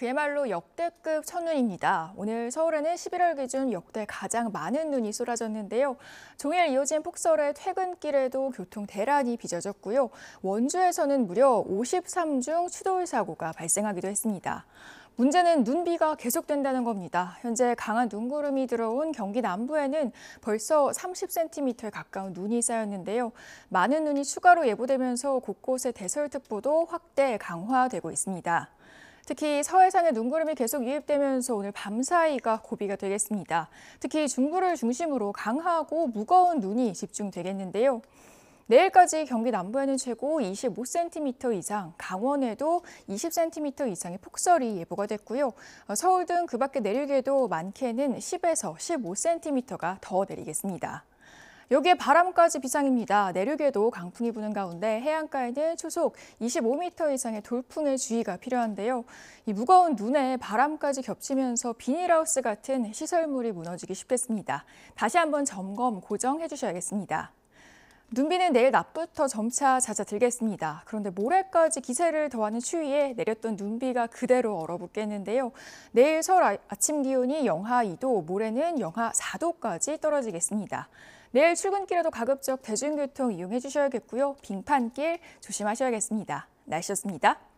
그야말로 역대급 첫눈입니다. 오늘 서울에는 11월 기준 역대 가장 많은 눈이 쏟아졌는데요. 종일 이어진 폭설에 퇴근길에도 교통 대란이 빚어졌고요. 원주에서는 무려 53중 추돌 사고가 발생하기도 했습니다. 문제는 눈비가 계속된다는 겁니다. 현재 강한 눈구름이 들어온 경기 남부에는 벌써 30cm 가까운 눈이 쌓였는데요. 많은 눈이 추가로 예보되면서 곳곳에 대설특보도 확대 강화되고 있습니다. 특히 서해상의 눈구름이 계속 유입되면서 오늘 밤사이가 고비가 되겠습니다. 특히 중부를 중심으로 강하고 무거운 눈이 집중되겠는데요. 내일까지 경기 남부에는 최고 25cm 이상, 강원에도 20cm 이상의 폭설이 예보가 됐고요. 어, 서울 등 그 밖에 내륙에도 많게는 10에서 15cm가 더 내리겠습니다. 여기에 바람까지 비상입니다. 내륙에도 강풍이 부는 가운데 해안가에는 초속 25m 이상의 돌풍에 주의가 필요한데요. 이 무거운 눈에 바람까지 겹치면서 비닐하우스 같은 시설물이 무너지기 쉽겠습니다. 다시 한번 점검, 고정해 주셔야겠습니다. 눈비는 내일 낮부터 점차 잦아들겠습니다. 그런데 모레까지 기세를 더하는 추위에 내렸던 눈비가 그대로 얼어붙겠는데요. 내일 설 아, 아침 기온이 영하 2도, 모레는 영하 4도까지 떨어지겠습니다. 내일 출근길에도 가급적 대중교통 이용해 주셔야겠고요. 빙판길 조심하셔야겠습니다. 날씨였습니다.